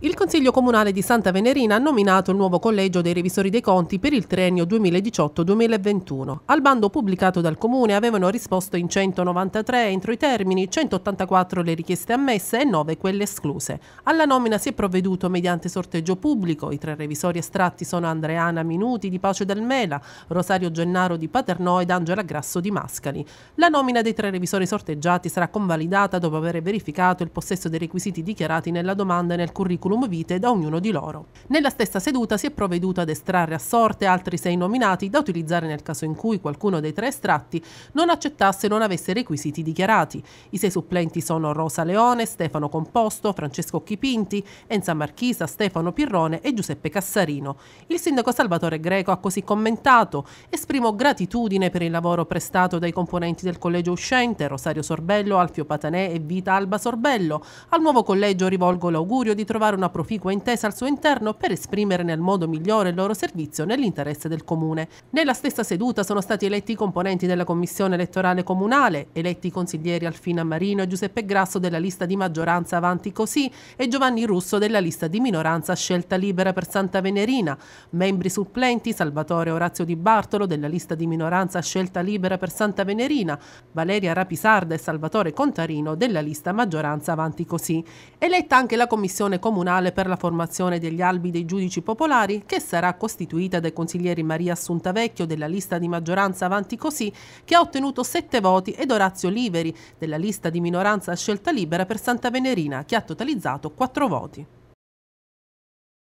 Il Consiglio Comunale di Santa Venerina ha nominato il nuovo collegio dei revisori dei conti per il triennio 2018-2021. Al bando pubblicato dal Comune avevano risposto in 193 entro i termini, 184 le richieste ammesse e 9 quelle escluse. Alla nomina si è provveduto mediante sorteggio pubblico. I tre revisori estratti sono Andreana Minuti di Pace del Mela, Rosario Gennaro di Paternò ed Angela Grasso di Mascali. La nomina dei tre revisori sorteggiati sarà convalidata dopo aver verificato il possesso dei requisiti dichiarati nella domanda e nel curriculum curriculum vitae da ognuno di loro. Nella stessa seduta si è provveduto ad estrarre a sorte altri sei nominati da utilizzare nel caso in cui qualcuno dei tre estratti non accettasse e non avesse requisiti dichiarati. I sei supplenti sono Rosa Leone, Stefano Composto, Francesco Chipinti, Enza Marchisa, Stefano Pirrone e Giuseppe Cassarino. Il sindaco Salvatore Greco ha così commentato: Esprimo gratitudine per il lavoro prestato dai componenti del collegio uscente, Rosario Sorbello, Alfio Patanè e Vita Alba Sorbello. Al nuovo collegio rivolgo l'augurio di trovare una proficua intesa al suo interno per esprimere nel modo migliore il loro servizio nell'interesse del comune. Nella stessa seduta sono stati eletti i componenti della commissione elettorale comunale, eletti i consiglieri Alfina Marino e Giuseppe Grasso della lista di maggioranza Avanti Così e Giovanni Russo della lista di minoranza Scelta Libera per Santa Venerina, membri supplenti Salvatore Orazio Di Bartolo della lista di minoranza Scelta Libera per Santa Venerina, Valeria Rapisarda e Salvatore Contarino della lista maggioranza Avanti Così. Eletta anche la commissione comunale Comunale per la formazione degli albi dei giudici popolari, che sarà costituita dai consiglieri Maria Assunta Vecchio della lista di maggioranza Avanti Così, che ha ottenuto sette voti, ed Orazio Liveri della lista di minoranza Scelta Libera per Santa Venerina, che ha totalizzato quattro voti.